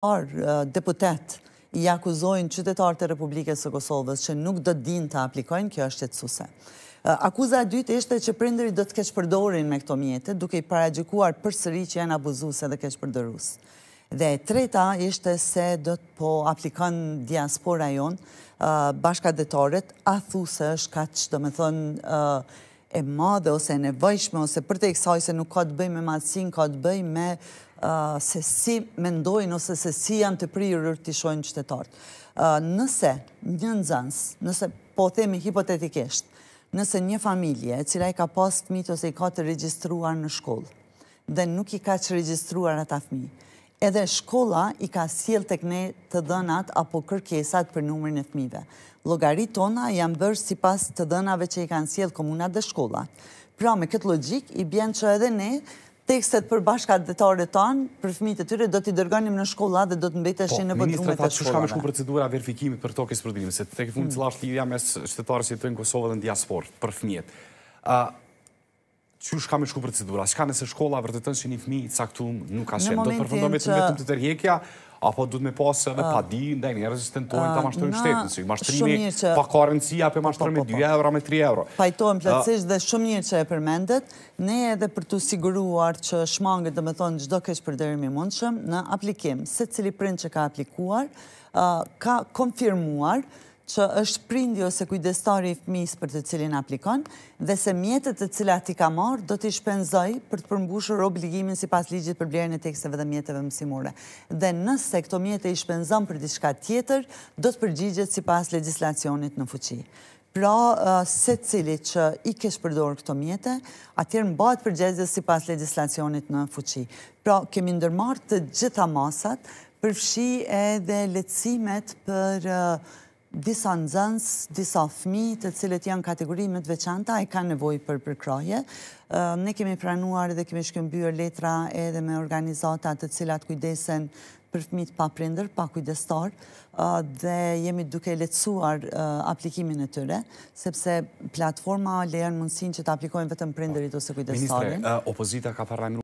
Par deputet i akuzojnë qytetarë të Republikës së Kosovës që nuk do din të aplikojnë, kjo është qëtësuse. Akuza e dytë ishte që prendëri do të keqëpërdorin me këto mjetët, duke i paragjikuar për sëri që janë abuzuse dhe keqëpërdorus. Dhe treta ishte se do të po aplikojnë diaspora jonë, bashka detoret, a thuse është ka që do me thonë e madhe ose e ose për të i kësaj se nuk ka të bëj me madhësin, ka të bëj me uh, se si mendojnë ose se si janë të prirur të ishojnë qëtetartë. Uh, nëse një nëzans, nëse po themi hipotetikisht, nëse një familje e cila i ka pas mitë ose i ka të registruar në shkollë dhe nuk i ka që registruar ata fmitë, edhe shkolla i ka siel të këne të dënat apo kërkesat për numërin e thmive. Logarit tona janë bërë si pas të dënave që i kanë siel komunat dhe shkolla. Pra me këtë logik i bjenë që edhe ne tekstet për bashkat dhe tanë, për fëmijët e tyre, do t'i dërganim në shkolla dhe do të mbejtë po, në pëtë të shkolla. Shka me shku procedura verifikimit për tokës për se të tekë fundit të lashtë lidhja mes i të në Kosovë dhe në diasporë, për fëmijët që shka me shku procedura? Shka nëse shkolla vërdetën që një fmi i caktum nuk ka shenë? Do të përfëndome të të tërjekja, apo du të me posë edhe ah. ah, pa di, ndaj një rezistentojnë të mashtërin shtetën, si mashtërimi pa karencija për mashtërin me 2 po, po, po. euro, me 3 euro. Pajtojnë ah. plëtsisht dhe shumë një që e përmendet, ne edhe për të siguruar që shmangët dhe me thonë gjdo kesh përderimi mundshëm në aplikim, se cili print që ka aplikuar, ka konfirmuar, që është prindi ose kujdestari i fmis për të cilin aplikon, dhe se mjetet të cilat i ka marë, do t'i shpenzoj për të përmbushur obligimin si pas ligjit për blerën e tekseve dhe mjetetve mësimure. Dhe nëse këto mjetet i shpenzon për diçka tjetër, do të përgjigjet si pas legislacionit në fuqi. Pra, uh, se cili që i kesh përdor këto mjetet, atjerë batë përgjegjet si pas legislacionit në fuqi. Pra, kemi ndërmarë të gjitha masat, përfshi edhe lecimet për uh, disa nëzëns, disa fmi të cilët janë kategorimet veçanta e ka nevoj për përkraje. Ne kemi pranuar dhe kemi shkëmbyrë letra edhe me organizatat të cilat kujdesen për fmit pa prinder, pa kujdestar dhe jemi duke letësuar aplikimin e tyre, sepse platforma lejën mundësin që të aplikojnë vetëm prinderit ose kujdestarin. Ministre, opozita ka parlamiru